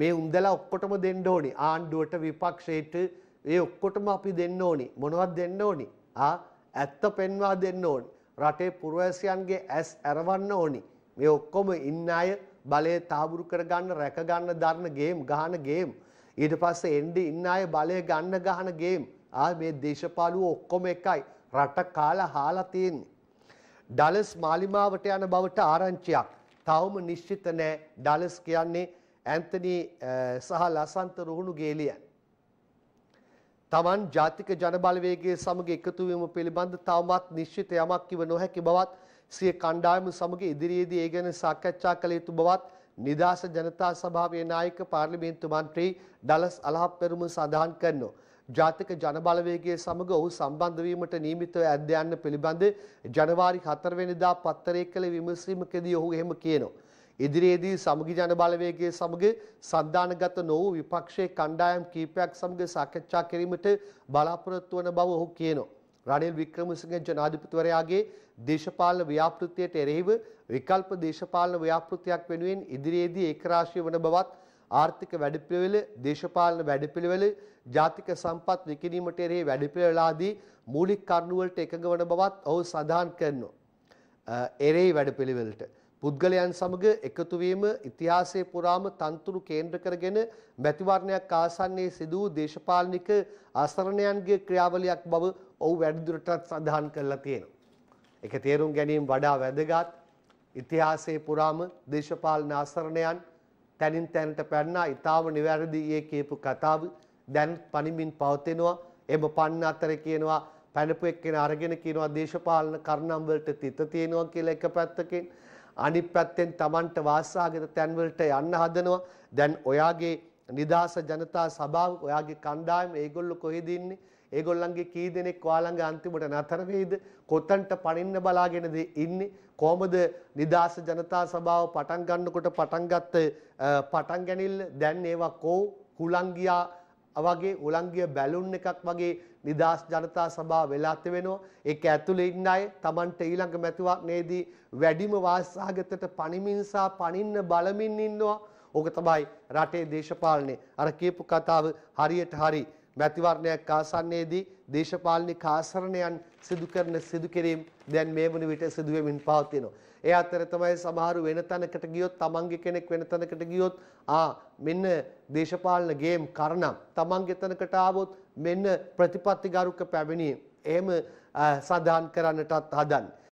මේ උන්දලා ඔක්කොටම දෙන්න ඕනි ආණ්ඩුවට විපක්ෂයට ඒ ඔක්කොටම අපි දෙන්න ඕනි මොනවත් දෙන්න ඕනි ආ ඇත්ත පෙන්වා දෙන්න ඕනි රටේ පුරවැසියන්ගේ ඇස් ඇරවන්න ඕනි මේ ඔක්කොම ඉන්න අය බලය තාබුරු කරගන්න රැක ගන්න දරන ගේම් ගහන ගේම් ඊට පස්සේ එන්නේ ඉන්න අය බලය ගන්න ගහන ගේම් ආ මේ දේශපාලුව ඔක්කොම එකයි රට කාලා හාලා තියෙන්නේ ඩලස් මාලිමාවට යන බවට ආරංචියක් තවම නිශ්චිත නැහැ ඩලස් කියන්නේ ඇන්තනි සහ ලසන්ත රුහුණු ගේලියන්. තමන් ජාතික ජනබලවේගේ සමග එකතුවීම පිළිබඳ තවමත් නිශ්චිත යමක් කිව නොහැකි බවත් සිය කණ්ඩායම සමග ඉදිරියේදී ඒ ගැන සාකච්ඡා කළ යුතු බවත් නිදහස ජනතා සභාවේ නායක පාර්ලිමේන්තු මන්ත්‍රී ඩලස් අලහප්පෙරුම සඳහන් කරනවා. ජාතික ජනබලවේගය සමග ඔහු සම්බන්ධ වීමට නියමිතව ඇද්ද යන්න පිළිබඳ ජනවාරි 4 වෙනිදා පත්තරය කළ විමසීමකදී ඔහු එහෙම කියනවා. ඉදිරියේදී සමගි ජන බලවේගයේ සමග සන්දානගත නොවූ විපක්ෂයේ කණ්ඩායම් කීපයක් සමග සාකච්ඡා කිරීමට බලාපොරොත්තු වන බව ඔහු කියනවා. රනිල් වික්‍රමසිංහ ජනාධිපතිවරයාගේ දේශපාලන ව්‍යාපෘතියට එරෙහිව විකල්ප දේශපාලන ව්‍යාපෘතියක් වෙනුවෙන් ඉදිරියේදී ඒකරාශී වන බවත් ආර්ථික වැඩපිළිවෙල, දේශපාලන වැඩපිළිවෙල, ජාතික සම්පත් විකිණීමට එරෙහි වැඩපිළිවෙළ ආදී මූලික කරුණු වලට එකඟ වන බවත් ඔහු සඳහන් කරනවා. එරෙහි වැඩපිළිවෙලට පුද්ගලයන් සමග එකතුවීම ඉතිහාසය පුරාම තන්තුරු කේන්ද්‍ර කරගෙන මැතිවරණයක් ආසන්නයේ සිදු වූ දේශපාලනික ආසරණයන්ගේ ක්‍රියාවලියක් බව ඔහු වැඩිදුරටත් සඳහන් කරලා තියෙනවා. ඒක තේරුම් ගැනීම වඩා වැදගත්. ඉතිහාසයේ පුරාම දේශපාලන ආසරණයන් තැනින් තැනට පැන්නා ඊටාම නිවැරදි ඊයේ කියපු කතාව දැන් පණිමින් පවතිනවා. එම පන්න අතර කියනවා පැනපු එක්කෙනා අරගෙන කියනවා දේශපාලන කරුණම් වලට තිත තියෙනවා කියලා එක පැත්තකින් අනිත් පැත්තෙන් Tamanට වාසාගත තැන්වලට යන්න හදනවා. දැන් ඔයාගේ නිදාස ජනතා සභාව ඔයාගේ කණ්ඩායම ඒගොල්ලෝ කොහෙද ඉන්නේ? ඒගොල්ලන්ගේ කී දෙනෙක් ඔයාලඟ අන්තිමට නතර වෙයිද? කොතනට පණින්න බලාගෙනද ඉන්නේ? කොහොමද නිදාස ජනතා සභාව පටන් ගන්නකොට පටන් ගත්ත පටන් ගැනීම දැන් ඒවා කෝ හුලංගියා වගේ හුලංගිය බැලුන් එකක් වගේ නිදාස් ජනතා සභාව වෙලාත් වෙනවා. ඒක ඇතුළේ ඉන්න අය Tamanට ඊළඟ මැතිවක් නේදී වැඩිම වාසාගතට පණිමින් සහ පණින්න බලමින් ඉන්නවා. ඕක තමයි රටේ දේශපාලනේ. අර කියපු කතාව හරියට හරියට මැතිවරණයක් ආසන්නයේදී දේශපාලනික ආසරණයන් සිදු කරන සිදු කිරීම් දැන් මේ වන විට සිදු වෙමින් පවතිනවා. ඒ අතර තමයි සමහරු වෙන තැනකට ගියොත් තමන්ගේ කෙනෙක් වෙන තැනකට ගියොත් ආ මෙන්න දේශපාලන ගේම් කරනම් තමන්ගේ තැනකට ආවොත් මෙන්න ප්‍රතිපත්තිගරුක පැමිණීම. එහෙම සඳහන් කරන්නටත් හදන්නේ.